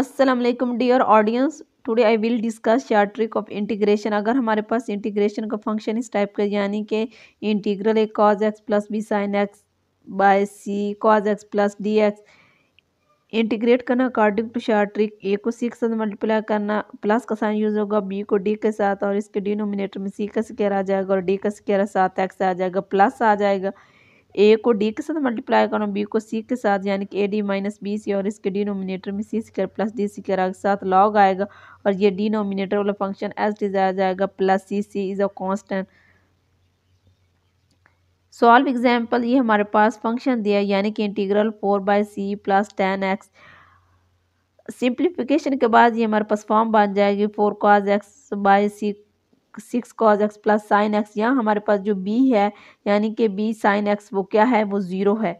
Aslam dear audience today I will discuss चार trick of integration अगर हमारे पास इंटीग्रेशन का फंक्शन इस टाइप का यानी कि इंटीग्रल एक cos x plus B sine X by C cos x plus D X integrate करना according to short trick A को सी के साथ मल्टीप्लाई करना प्लस का साइन यूज़ होगा बी को डी के साथ और इसके डिनोमिनेटर में सी का स्केयर आ जाएगा और डी का स्केयर साथ एक्स आ जाएगा प्लस आ जाएगा ए को डी के साथ मल्टीप्लाई करो बी को सी के साथ यानी कि A D minus B C और इसके डिनोमिनेटर में C square plus D C के साथ लॉग आएगा और ये डिनोमिनेटर वाला फंक्शन एस डी जाया जाएगा plus c c is a constant solve example ये हमारे पास फंक्शन दिया यानी कि integral four by c plus ten x simplification के बाद ये हमारे पास फॉर्म बन जाएगी four cos x by c six cos x plus sine x यहाँ हमारे पास जो बी है यानी कि बी साइन एक्स वो क्या है वो ज़ीरो है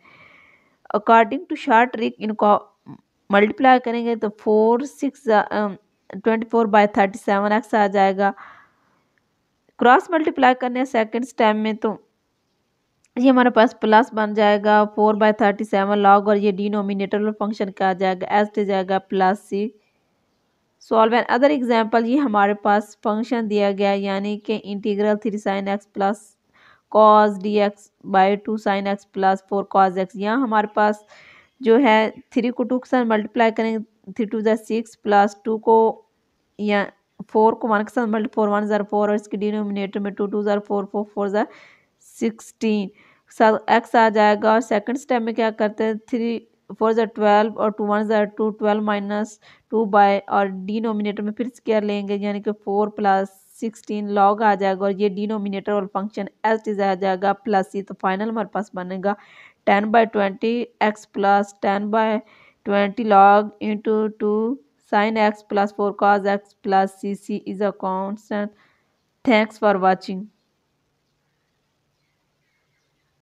अकॉर्डिंग टू शार्ट ट्रिक इनको मल्टीप्लाई करेंगे तो four six twenty four by thirty seven x आ जाएगा क्रॉस मल्टीप्लाई करने सेकेंड स्टेप में तो ये हमारे पास प्लस बन जाएगा four by thirty seven log और ये डिनोमिनेटर फंक्शन का आ जाएगा एस जाएगा plus six solve an other example ये हमारे पास फंक्शन दिया गया यानी कि integral three sine x plus cos D x by two sine x plus four cos x यहाँ हमारे पास जो है थ्री को टू के साथ मल्टीप्लाई करेंगे थ्री टू जै सिक्स प्लस टू को या फोर को वन के साथ मल्टी फोर वन ज़ार फोर और इसके डिनोमिनेटर में टू टू ज़ार फोर फोर फोर ज़ार सिक्सटीन साथ एक्स आ जाएगा और सेकंड स्टेप में क्या करते हैं थ्री फोर ज़ार ट्वेल्व और टू वन ज़ार two twelve minus two by और डिनोमिनेटर में फिर स्केयर लेंगे यानी कि फोर प्लस सिक्सटीन लॉग आ जाएगा और ये डिनोमिनेटर और फंक्शन एस डिज़ आ जाएगा प्लस ये तो फाइनल हमारे पास बनेगा ten by twenty x plus ten by twenty log into two sine x plus four cos x plus c c is a constant thanks for watching